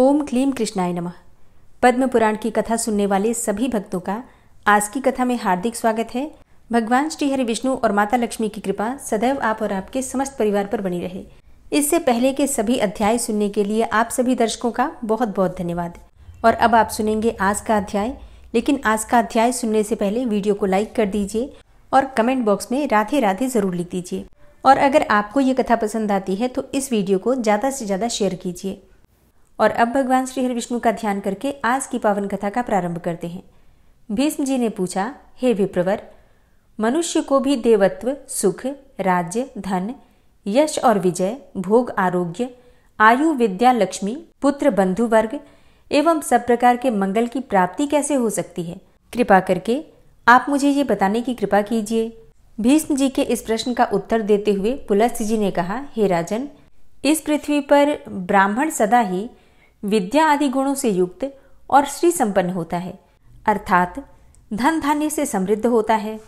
ओम क्लीम कृष्णाय नमः पद्म पुराण की कथा सुनने वाले सभी भक्तों का आज की कथा में हार्दिक स्वागत है भगवान श्री हरि विष्णु और माता लक्ष्मी की कृपा सदैव आप और आपके समस्त परिवार पर बनी रहे इससे पहले के सभी अध्याय सुनने के लिए आप सभी दर्शकों का बहुत बहुत धन्यवाद और अब आप सुनेंगे आज का अध्याय लेकिन आज का अध्याय सुनने से पहले वीडियो को लाइक कर दीजिए और कमेंट बॉक्स में राधे राधे ज़रूर लिख दीजिए और अगर आपको ये कथा पसंद आती है तो इस वीडियो को ज़्यादा से ज़्यादा शेयर कीजिए और अब भगवान श्री हरि विष्णु का ध्यान करके आज की पावन कथा का प्रारंभ करते हैं भीष्म जी ने पूछा हे विप्रवर मनुष्य को भी देवत्व सुख राज्य धन यश और विजय भोग आरोग्य आयु विद्या लक्ष्मी पुत्र बंधु वर्ग एवं सब प्रकार के मंगल की प्राप्ति कैसे हो सकती है कृपा करके आप मुझे ये बताने की कृपा कीजिए भीष्म जी के इस प्रश्न का उत्तर देते हुए पुलस्त जी ने कहा हे राजन इस पृथ्वी पर ब्राह्मण सदा ही विद्या आदि गुणों से युक्त और श्री संपन्न होता है अर्थात धन धान्य से समृद्ध होता है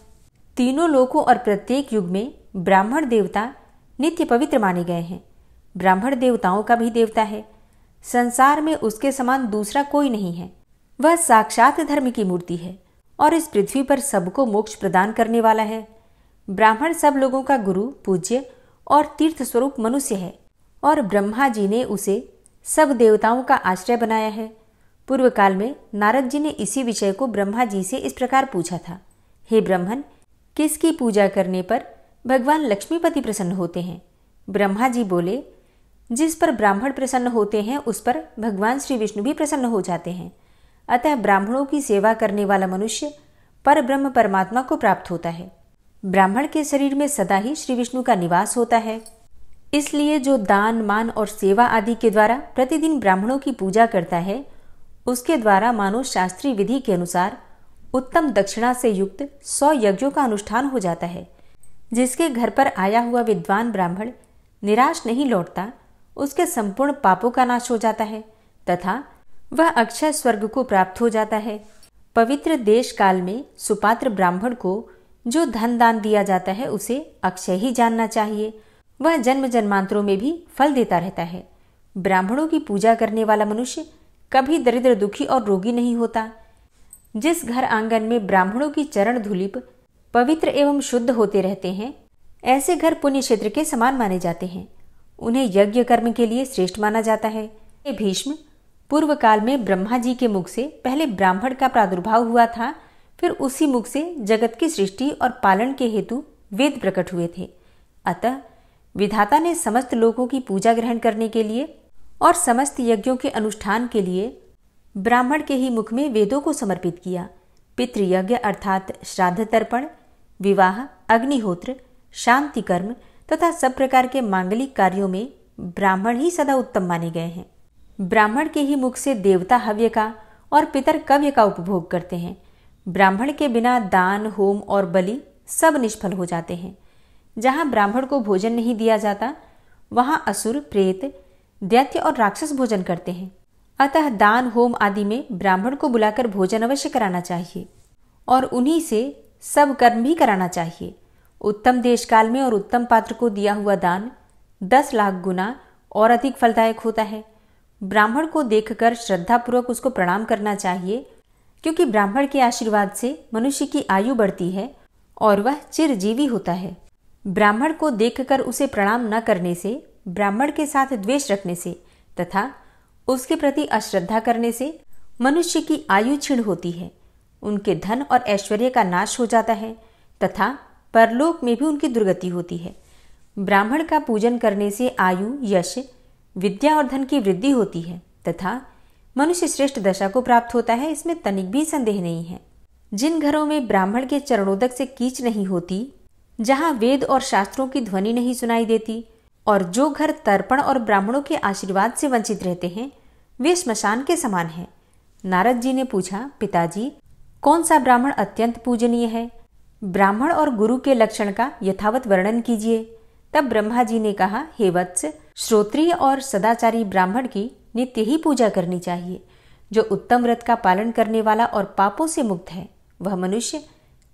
तीनों लोकों और प्रत्येक युग में ब्राह्मण देवता नित्य पवित्र माने गए हैं ब्राह्मण देवताओं का भी देवता है संसार में उसके समान दूसरा कोई नहीं है वह साक्षात धर्म की मूर्ति है और इस पृथ्वी पर सबको मोक्ष प्रदान करने वाला है ब्राह्मण सब लोगों का गुरु पूज्य और तीर्थ स्वरूप मनुष्य है और ब्रह्मा जी ने उसे सब देवताओं का आश्रय बनाया है पूर्व काल में नारद जी ने इसी विषय को ब्रह्मा जी से इस प्रकार पूछा था हे ब्रह्मन किसकी पूजा करने पर भगवान लक्ष्मीपति प्रसन्न होते हैं ब्रह्मा जी बोले जिस पर ब्राह्मण प्रसन्न होते हैं उस पर भगवान श्री विष्णु भी प्रसन्न हो जाते हैं अतः ब्राह्मणों की सेवा करने वाला मनुष्य पर ब्रह्म परमात्मा को प्राप्त होता है ब्राह्मण के शरीर में सदा ही श्री विष्णु का निवास होता है इसलिए जो दान मान और सेवा आदि के द्वारा प्रतिदिन ब्राह्मणों की पूजा करता है उसके द्वारा मानो शास्त्रीय विधि के अनुसार उत्तम दक्षिणा से युक्त सौ यज्ञों का अनुष्ठान हो जाता है जिसके घर पर आया हुआ विद्वान ब्राह्मण निराश नहीं लौटता उसके संपूर्ण पापों का नाश हो जाता है तथा वह अक्षय स्वर्ग को प्राप्त हो जाता है पवित्र देश काल में सुपात्र ब्राह्मण को जो धन दान दिया जाता है उसे अक्षय ही जानना चाहिए वह जन्म जन्मांतरों में भी फल देता रहता है ब्राह्मणों की पूजा करने वाला मनुष्य कभी दरिद्र दुखी और रोगी नहीं होता जिस घर आंगन में ब्राह्मणों की चरण धूलिप पवित्र एवं शुद्ध होते रहते हैं ऐसे घर पुण्य क्षेत्र के समान माने जाते हैं उन्हें यज्ञ कर्म के लिए श्रेष्ठ माना जाता है भीष्म पूर्व काल में ब्रह्मा जी के मुख से पहले ब्राह्मण का प्रादुर्भाव हुआ था फिर उसी मुख से जगत की सृष्टि और पालन के हेतु वेद प्रकट हुए थे अतः विधाता ने समस्त लोगों की पूजा ग्रहण करने के लिए और समस्त यज्ञों के अनुष्ठान के लिए ब्राह्मण के ही मुख में वेदों को समर्पित किया पितृयज्ञ अर्थात श्राद्ध तर्पण विवाह अग्निहोत्र शांति कर्म तथा सब प्रकार के मांगलिक कार्यों में ब्राह्मण ही सदा उत्तम माने गए हैं ब्राह्मण के ही मुख से देवता हव्य का और पितर कव्य का उपभोग करते हैं ब्राह्मण के बिना दान होम और बलि सब निष्फल हो जाते हैं जहाँ ब्राह्मण को भोजन नहीं दिया जाता वहाँ असुर प्रेत दैत्य और राक्षस भोजन करते हैं अतः दान होम आदि में ब्राह्मण को बुलाकर भोजन अवश्य कराना चाहिए और उन्हीं से सब कर्म भी कराना चाहिए उत्तम देश काल में और उत्तम पात्र को दिया हुआ दान दस लाख गुना और अधिक फलदायक होता है ब्राह्मण को देखकर श्रद्धापूर्वक उसको प्रणाम करना चाहिए क्योंकि ब्राह्मण के आशीर्वाद से मनुष्य की आयु बढ़ती है और वह चिरजीवी होता है ब्राह्मण को देखकर उसे प्रणाम न करने से ब्राह्मण के साथ द्वेष रखने से तथा उसके प्रति अश्रद्धा करने से मनुष्य की आयु छिड़ होती है उनके धन और ऐश्वर्य का नाश हो जाता है तथा परलोक में भी उनकी दुर्गति होती है ब्राह्मण का पूजन करने से आयु यश विद्या और धन की वृद्धि होती है तथा मनुष्य श्रेष्ठ दशा को प्राप्त होता है इसमें तनिक भी संदेह नहीं है जिन घरों में ब्राह्मण के चरणोदक से कीच नहीं होती जहाँ वेद और शास्त्रों की ध्वनि नहीं सुनाई देती और जो घर तर्पण और ब्राह्मणों के आशीर्वाद से वंचित रहते हैं वे श्मशान के समान हैं नारद जी ने पूछा पिताजी कौन सा ब्राह्मण अत्यंत पूजनीय है ब्राह्मण और गुरु के लक्षण का यथावत वर्णन कीजिए तब ब्रह्मा जी ने कहा हे वत्स श्रोत्रीय और सदाचारी ब्राह्मण की नित्य ही पूजा करनी चाहिए जो उत्तम व्रत का पालन करने वाला और पापों से मुक्त है वह मनुष्य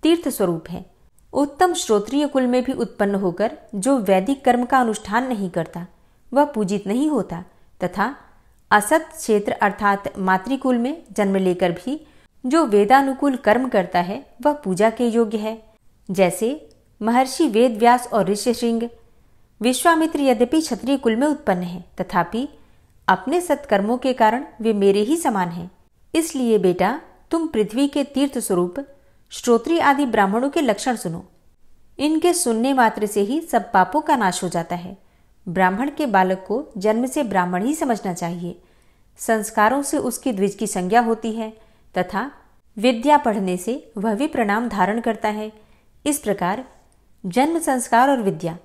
तीर्थ स्वरूप है उत्तम श्रोत्रिय कुल में भी उत्पन्न होकर जो वैदिक कर्म का अनुष्ठान नहीं करता वह पूजित नहीं होता तथा असत क्षेत्र अर्थात मातृकुल में जन्म लेकर भी जो वेदानुकूल कर्म करता है वह पूजा के योग्य है जैसे महर्षि वेद व्यास और सिंह विश्वामित्र यद्यपि क्षत्रिय कुल में उत्पन्न है तथापि अपने सत्कर्मों के कारण वे मेरे ही समान हैं इसलिए बेटा तुम पृथ्वी के तीर्थ स्वरूप श्रोत्री आदि ब्राह्मणों के लक्षण सुनो इनके सुनने मात्र से ही सब पापों का नाश हो जाता है ब्राह्मण के बालक को जन्म से ब्राह्मण ही समझना चाहिए संस्कारों से उसकी द्विज की संज्ञा होती है तथा विद्या पढ़ने से वह भी प्रणाम धारण करता है इस प्रकार जन्म संस्कार और विद्या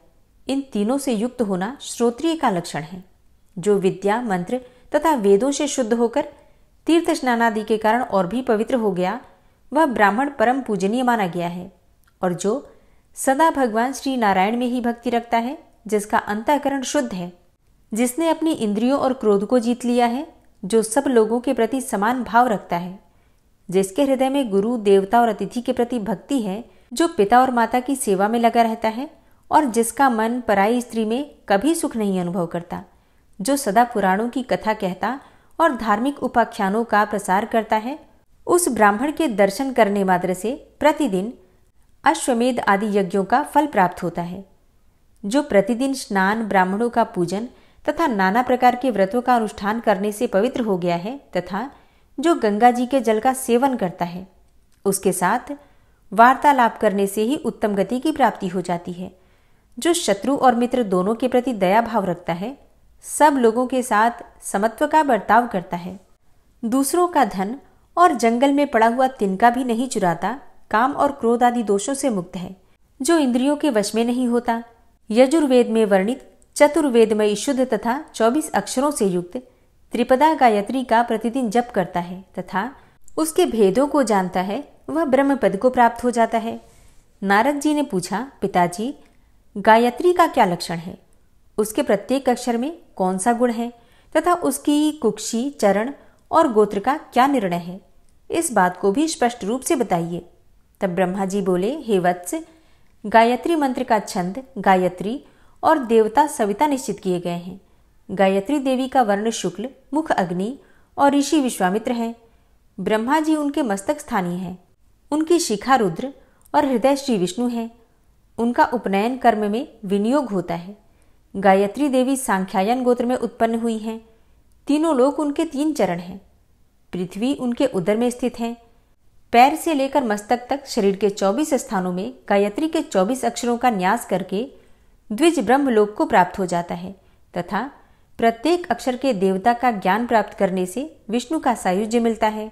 इन तीनों से युक्त होना श्रोत्रिय का लक्षण है जो विद्या मंत्र तथा वेदों से शुद्ध होकर तीर्थ स्नानादि के कारण और भी पवित्र हो गया वह ब्राह्मण परम पूजनीय माना गया है और जो सदा भगवान श्री नारायण में ही भक्ति रखता है जिसका अंतःकरण शुद्ध है जिसने अपनी इंद्रियों और क्रोध को जीत लिया है जो सब लोगों के प्रति समान भाव रखता है जिसके हृदय में गुरु देवता और अतिथि के प्रति भक्ति है जो पिता और माता की सेवा में लगा रहता है और जिसका मन पराई स्त्री में कभी सुख नहीं अनुभव करता जो सदा पुराणों की कथा कहता और धार्मिक उपाख्यानों का प्रसार करता है उस ब्राह्मण के दर्शन करने मात्र से प्रतिदिन अश्वमेध आदि यज्ञों का फल प्राप्त होता है जो प्रतिदिन स्नान ब्राह्मणों का पूजन तथा नाना प्रकार के व्रतों का अनुष्ठान करने से पवित्र हो गया है तथा जो गंगा जी के जल का सेवन करता है उसके साथ वार्तालाप करने से ही उत्तम गति की प्राप्ति हो जाती है जो शत्रु और मित्र दोनों के प्रति दया भाव रखता है सब लोगों के साथ समत्व का बर्ताव करता है दूसरों का धन और जंगल में पड़ा हुआ तिनका भी नहीं चुराता काम और क्रोध आदि दोषों से मुक्त है जो इंद्रियों के वश में नहीं होता यजुर्वेद में वर्णित चतुर्वेद शुद्ध तथा चौबीस अक्षरों से युक्त त्रिपदा गायत्री का प्रतिदिन जप करता है तथा उसके भेदों को जानता है वह ब्रह्म पद को प्राप्त हो जाता है नारद जी ने पूछा पिताजी गायत्री का क्या लक्षण है उसके प्रत्येक अक्षर में कौन सा गुण है तथा उसकी कुक्षी चरण और गोत्र का क्या निर्णय है इस बात को भी स्पष्ट रूप से बताइए तब ब्रह्मा जी बोले हे वत्स गायत्री मंत्र का छंद गायत्री और देवता सविता निश्चित किए गए हैं गायत्री देवी का वर्ण शुक्ल मुख अग्नि और ऋषि विश्वामित्र हैं ब्रह्मा जी उनके मस्तक स्थानीय हैं उनकी शिखा रुद्र और हृदय श्री विष्णु हैं उनका उपनयन कर्म में विनियोग होता है गायत्री देवी सांख्यायन गोत्र में उत्पन्न हुई हैं तीनों लोक उनके तीन चरण हैं पृथ्वी उनके उदर में स्थित है पैर से लेकर मस्तक तक शरीर के चौबीस स्थानों में गायत्री के चौबीस अक्षरों का न्यास करके द्विज लोक को प्राप्त हो जाता है तथा प्रत्येक अक्षर के देवता का ज्ञान प्राप्त करने से विष्णु का सायुज्य मिलता है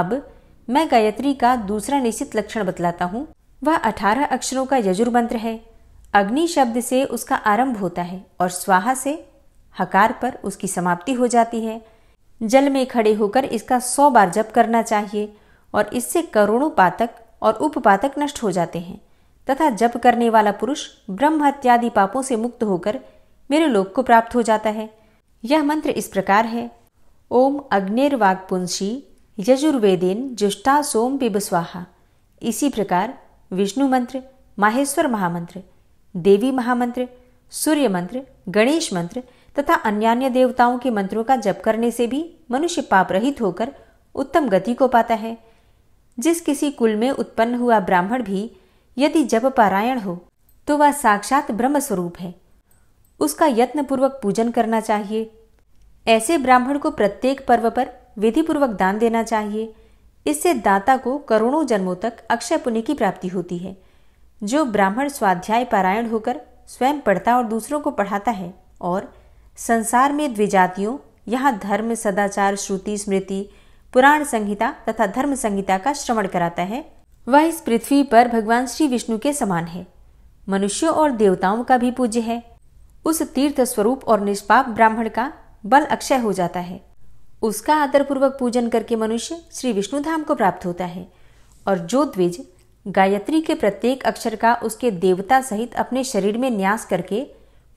अब मैं गायत्री का दूसरा निश्चित लक्षण बतलाता हूँ वह अठारह अक्षरों का यजुर्मंत्र है अग्नि शब्द से उसका आरंभ होता है और स्वाहा से हकार पर उसकी समाप्ति हो जाती है जल में खड़े होकर इसका सौ बार जप करना चाहिए और इससे करोड़ों पातक और उपपातक नष्ट हो जाते हैं तथा जप करने वाला पुरुष ब्रह्म हत्यादि पापों से मुक्त होकर मेरे लोक को प्राप्त हो जाता है यह मंत्र इस प्रकार है ओम अग्निर्वाक्पुंसी यजुर्वेदेन जुष्टा सोम स्वाहा इसी प्रकार विष्णु मंत्र माहेश्वर महामंत्र देवी महामंत्र सूर्य मंत्र गणेश मंत्र तथा अन्य देवताओं के मंत्रों का जप करने से भी मनुष्य पाप रहित होकर उत्तम गति को पाता है जिस किसी कुल में उत्पन्न हुआ ब्राह्मण भी यदि जप पारायण हो तो वह साक्षात ब्रह्म स्वरूप है उसका पूर्वक पूजन करना चाहिए ऐसे ब्राह्मण को प्रत्येक पर्व पर विधिपूर्वक दान देना चाहिए इससे दाता को करोड़ों जन्मों तक अक्षय पुण्य की प्राप्ति होती है जो ब्राह्मण स्वाध्याय पारायण होकर स्वयं पढ़ता और दूसरों को पढ़ाता है और संसार में द्विजातियों यहाँ धर्म सदाचार श्रुति स्मृति पुराण संहिता तथा धर्म संहिता का श्रवण कराता है वह इस पृथ्वी पर भगवान श्री विष्णु के समान है मनुष्यों और देवताओं का भी पूज्य है उस तीर्थ स्वरूप और निष्पाप ब्राह्मण का बल अक्षय हो जाता है उसका आदरपूर्वक पूजन करके मनुष्य श्री विष्णु धाम को प्राप्त होता है और जो द्विज गायत्री के प्रत्येक अक्षर का उसके देवता सहित अपने शरीर में न्यास करके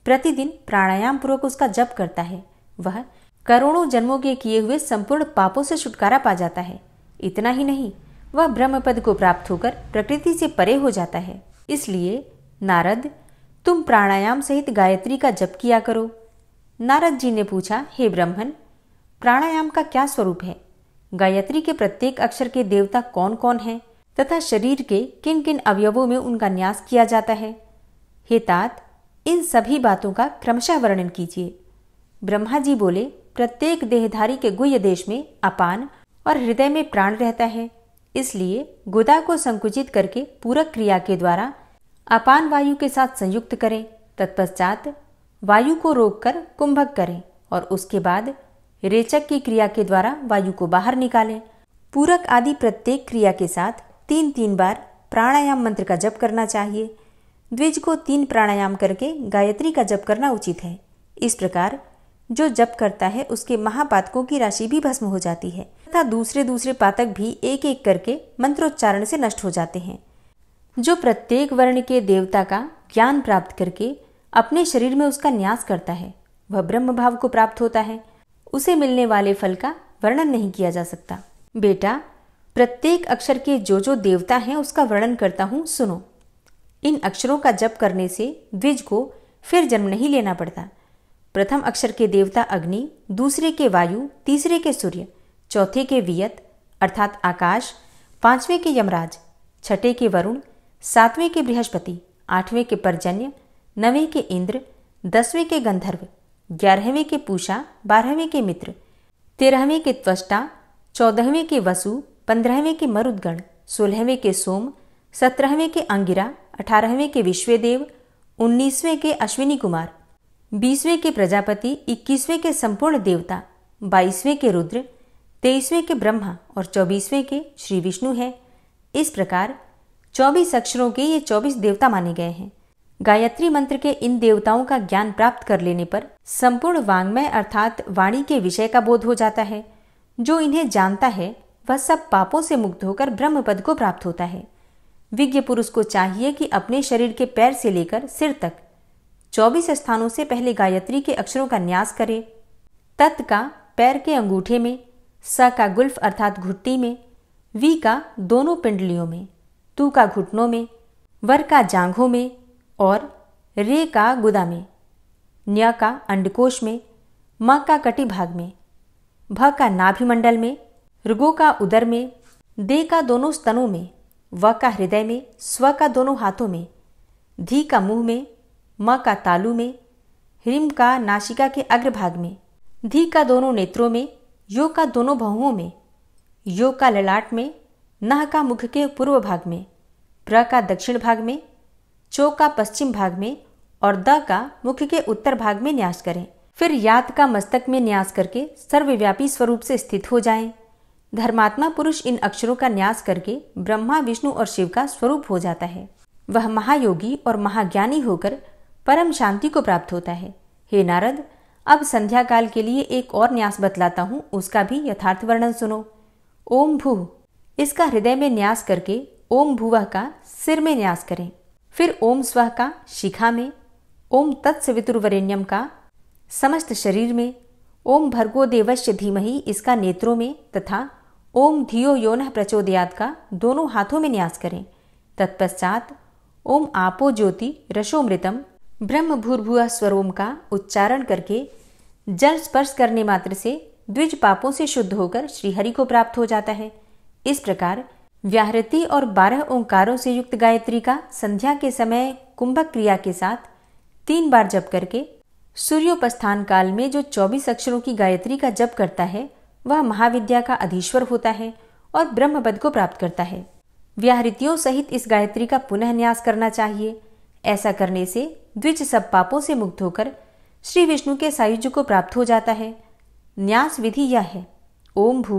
प्रतिदिन प्राणायाम पूर्वक उसका जप करता है वह करोड़ों जन्मों के किए हुए संपूर्ण पापों से छुटकारा पा जाता है इतना ही नहीं वह ब्रह्मपद को प्राप्त होकर प्रकृति से परे हो जाता है इसलिए नारद तुम प्राणायाम सहित गायत्री का जप किया करो नारद जी ने पूछा हे ब्रह्मन प्राणायाम का क्या स्वरूप है गायत्री के प्रत्येक अक्षर के देवता कौन कौन हैं तथा शरीर के किन किन अवयवों में उनका न्यास किया जाता है हे तात इन सभी बातों का क्रमशः वर्णन कीजिए ब्रह्मा जी बोले प्रत्येक देहधारी के गुह्य देश में अपान और हृदय में प्राण रहता है इसलिए गुदा को संकुचित करके पूरक क्रिया के द्वारा अपान वायु के साथ संयुक्त करें तत्पश्चात वायु को रोककर कुंभक करें और उसके बाद रेचक की क्रिया के द्वारा वायु को बाहर निकालें पूरक आदि प्रत्येक क्रिया के साथ तीन तीन बार प्राणायाम मंत्र का जप करना चाहिए द्विज को तीन प्राणायाम करके गायत्री का जप करना उचित है इस प्रकार जो जप करता है उसके महापातकों की राशि भी भस्म हो जाती है तथा दूसरे दूसरे पातक भी एक एक करके मंत्रोच्चारण से नष्ट हो जाते हैं जो प्रत्येक वर्ण के देवता का ज्ञान प्राप्त करके अपने शरीर में उसका न्यास करता है वह ब्रह्म भाव को प्राप्त होता है उसे मिलने वाले फल का वर्णन नहीं किया जा सकता बेटा प्रत्येक अक्षर के जो जो देवता हैं उसका वर्णन करता हूँ सुनो इन अक्षरों का जप करने से द्विज को फिर जन्म नहीं लेना पड़ता प्रथम अक्षर के देवता अग्नि दूसरे के वायु तीसरे के सूर्य चौथे के वियत अर्थात आकाश पांचवें के यमराज छठे के वरुण सातवें के बृहस्पति आठवें के पर्जन्य नवें के इंद्र दसवें के गंधर्व ग्यारहवें के पूषा बारहवें के मित्र तेरहवें के त्वष्टा चौदहवें के वसु पंद्रहवें के मरुदगण सोलहवें के सोम सत्रहवें के अंगिरा अठारहवें के विश्वदेव उन्नीसवें के अश्विनी कुमार बीसवें के प्रजापति इक्कीसवें के संपूर्ण देवता बाईसवें के रुद्र तेईसवें के ब्रह्मा और चौबीसवें के श्री विष्णु है इस प्रकार चौबीस अक्षरों के ये चौबीस देवता माने गए हैं गायत्री मंत्र के इन देवताओं का ज्ञान प्राप्त कर लेने पर संपूर्ण वांग्मय अर्थात वाणी के विषय का बोध हो जाता है जो इन्हें जानता है वह सब पापों से मुक्त होकर ब्रह्म पद को प्राप्त होता है विज्ञ पुरुष को चाहिए कि अपने शरीर के पैर से लेकर सिर तक चौबीस स्थानों से पहले गायत्री के अक्षरों का न्यास करे तत् का पैर के अंगूठे में स का गुल्फ अर्थात घुट्टी में वी का दोनों पिंडलियों में तू का घुटनों में वर का जांघों में और रे का गुदा में न्य का अंडकोश में म का कटी भाग में भ का नाभिमंडल में रुगो का उदर में दे का दोनों स्तनों में व का हृदय में स्व का दोनों हाथों में धी का मुंह में म का तालू में ह्रीम का नाशिका के अग्रभाग में धी का दोनों नेत्रों में यो का दोनों बहुओं में यो का ललाट में नह का मुख के पूर्व भाग में प्र का दक्षिण भाग में चो का पश्चिम भाग में और द का मुख के उत्तर भाग में न्यास करें फिर याद का मस्तक में न्यास करके सर्वव्यापी स्वरूप से स्थित हो जाएं। धर्मात्मा पुरुष इन अक्षरों का न्यास करके ब्रह्मा विष्णु और शिव का स्वरूप हो जाता है वह महायोगी और महाज्ञानी होकर परम शांति को प्राप्त होता है हे नारद अब संध्या काल के लिए एक और न्यास बतलाता हूँ उसका भी यथार्थ वर्णन सुनो ओम भू इसका हृदय में न्यास करके ओम भुवह का सिर में न्यास करें फिर ओम स्व का शिखा में ओम तत्सवितुर्वरेण्यम का समस्त शरीर में ओम भर्गो देवश्य धीमही इसका नेत्रों में तथा ओम धियो योन प्रचोदयात का दोनों हाथों में न्यास करें तत्पश्चात ओम आपो ज्योति रसोमृतम ब्रह्म भूर्भुआ स्वरोम का उच्चारण करके जल स्पर्श करने मात्र से द्विज पापों से शुद्ध होकर श्रीहरि को प्राप्त हो जाता है इस प्रकार व्याहृति और बारह ओंकारों से युक्त गायत्री का संध्या के समय कुंभक क्रिया के साथ तीन बार जप करके सूर्योपस्थान काल में जो चौबीस अक्षरों की गायत्री का जप करता है वह महाविद्या का अधीश्वर होता है और ब्रह्म पद को प्राप्त करता है व्याहृतियों सहित इस गायत्री का पुनः न्यास करना चाहिए ऐसा करने से द्विज सब पापों से मुक्त होकर श्री विष्णु के सायुज को प्राप्त हो जाता है न्यास विधि यह है ओम भू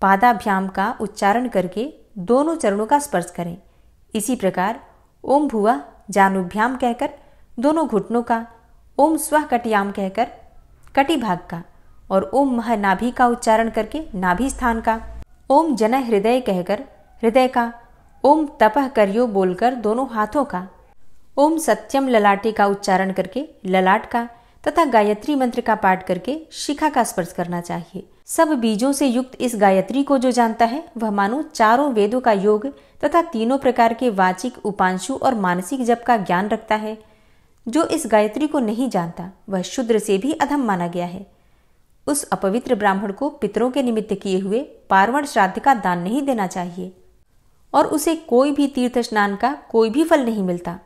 पादाभ्याम का उच्चारण करके दोनों चरणों का स्पर्श करें इसी प्रकार ओम भुआ जानुभ्याम कहकर दोनों घुटनों का ओम स्व कटियाम कहकर कटिभाग का और ओम मह नाभि का उच्चारण करके नाभि स्थान का ओम जन हृदय कहकर हृदय का ओम तपह करियो बोलकर दोनों हाथों का ओम सत्यम ललाटे का उच्चारण करके ललाट का तथा गायत्री मंत्र का पाठ करके शिखा का स्पर्श करना चाहिए सब बीजों से युक्त इस गायत्री को जो जानता है वह मानो चारों वेदों का योग तथा तीनों प्रकार के वाचिक उपांशु और मानसिक जप का ज्ञान रखता है जो इस गायत्री को नहीं जानता वह शुद्र से भी अधम माना गया है उस अपवित्र ब्राह्मण को पितरों के निमित्त किए हुए पार्वण श्राद्ध का दान नहीं देना चाहिए और उसे कोई भी तीर्थ स्नान का कोई भी फल नहीं मिलता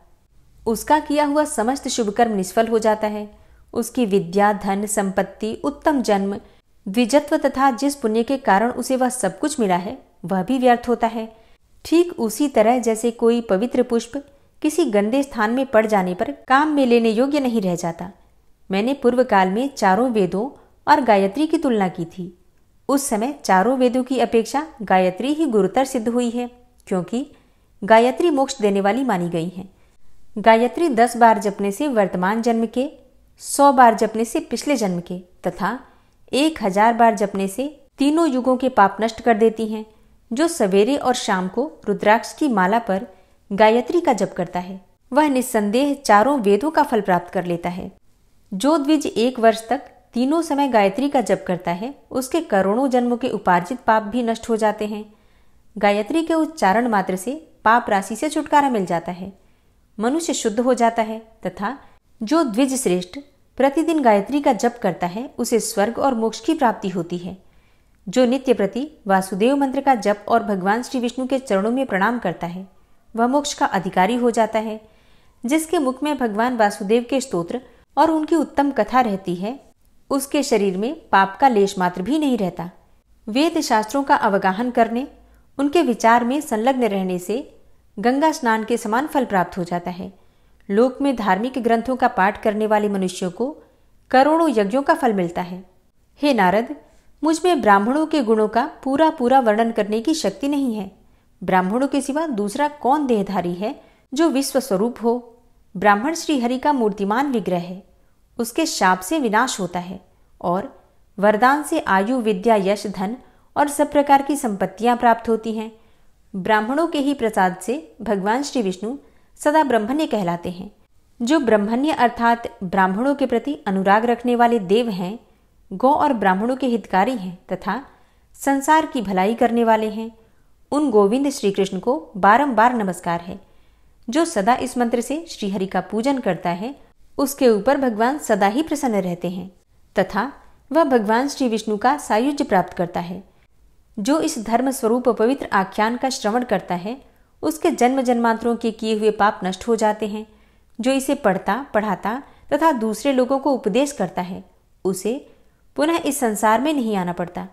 उसका किया हुआ समस्त शुभ कर्म निष्फल हो जाता है उसकी विद्या धन संपत्ति उत्तम जन्म द्विजत्व तथा जिस पुण्य के कारण उसे वह सब कुछ मिला है वह भी व्यर्थ होता है ठीक उसी तरह जैसे कोई पवित्र पुष्प किसी गंदे स्थान में पड़ जाने पर काम में लेने योग्य नहीं रह जाता मैंने पूर्व काल में चारों वेदों और गायत्री की तुलना की थी उस समय चारों वेदों की अपेक्षा गायत्री ही गुरुतर सिद्ध हुई है क्योंकि गायत्री मोक्ष देने वाली मानी गई है गायत्री दस बार जपने से वर्तमान जन्म के सौ बार जपने से पिछले जन्म के तथा एक हजार बार जपने से तीनों युगों के पाप नष्ट कर देती हैं जो सवेरे और शाम को रुद्राक्ष की माला पर गायत्री का जप करता है वह निस्संदेह चारों वेदों का फल प्राप्त कर लेता है जो द्विज एक वर्ष तक तीनों समय गायत्री का जप करता है उसके करोड़ों जन्मों के उपार्जित पाप भी नष्ट हो जाते हैं गायत्री के उच्चारण मात्र से पाप राशि से छुटकारा मिल जाता है मनुष्य शुद्ध हो जाता है तथा जो द्विज श्रेष्ठ प्रतिदिन गायत्री का जप करता है उसे स्वर्ग और मोक्ष की प्राप्ति होती है जो नित्य प्रति वासुदेव मंत्र का जप और भगवान श्री विष्णु के चरणों में प्रणाम करता है वह मोक्ष का अधिकारी हो जाता है जिसके मुख में भगवान वासुदेव के स्तोत्र और उनकी उत्तम कथा रहती है उसके शरीर में पाप का लेश मात्र भी नहीं रहता वेद शास्त्रों का अवगाहन करने उनके विचार में संलग्न रहने से गंगा स्नान के समान फल प्राप्त हो जाता है लोक में धार्मिक ग्रंथों का पाठ करने वाले मनुष्यों को करोड़ों यज्ञों का फल मिलता है हे नारद मुझ में ब्राह्मणों के गुणों का पूरा पूरा वर्णन करने की शक्ति नहीं है ब्राह्मणों के सिवा दूसरा कौन देहधारी है जो विश्व स्वरूप हो ब्राह्मण श्रीहरि का मूर्तिमान विग्रह है उसके शाप से विनाश होता है और वरदान से आयु विद्या यश धन और सब प्रकार की संपत्तियां प्राप्त होती हैं ब्राह्मणों के ही प्रसाद से भगवान श्री विष्णु सदा ब्रह्मण्य कहलाते हैं जो ब्रह्मण्य अर्थात ब्राह्मणों के प्रति अनुराग रखने वाले देव हैं गौ और ब्राह्मणों के हितकारी हैं तथा संसार की भलाई करने वाले हैं उन गोविंद श्री कृष्ण को बारंबार नमस्कार है जो सदा इस मंत्र से श्रीहरि का पूजन करता है उसके ऊपर भगवान सदा ही प्रसन्न रहते हैं तथा वह भगवान श्री विष्णु का सायुज्य प्राप्त करता है जो इस धर्म स्वरूप पवित्र आख्यान का श्रवण करता है उसके जन्म जन्मांतरों के किए हुए पाप नष्ट हो जाते हैं जो इसे पढ़ता पढ़ाता तथा दूसरे लोगों को उपदेश करता है उसे पुनः इस संसार में नहीं आना पड़ता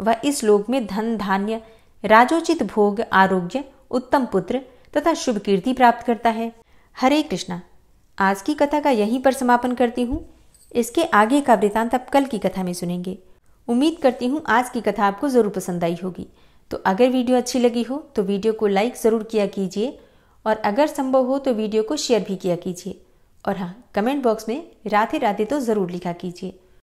वह इस लोक में धन धान्य राजोचित भोग आरोग्य उत्तम पुत्र तथा शुभ कीर्ति प्राप्त करता है हरे कृष्णा आज की कथा का यहीं पर समापन करती हूँ इसके आगे का वृतांत आप कल की कथा में सुनेंगे उम्मीद करती हूँ आज की कथा आपको ज़रूर पसंद आई होगी तो अगर वीडियो अच्छी लगी हो तो वीडियो को लाइक ज़रूर किया कीजिए और अगर संभव हो तो वीडियो को शेयर भी किया कीजिए और हाँ कमेंट बॉक्स में राधे राधे तो ज़रूर लिखा कीजिए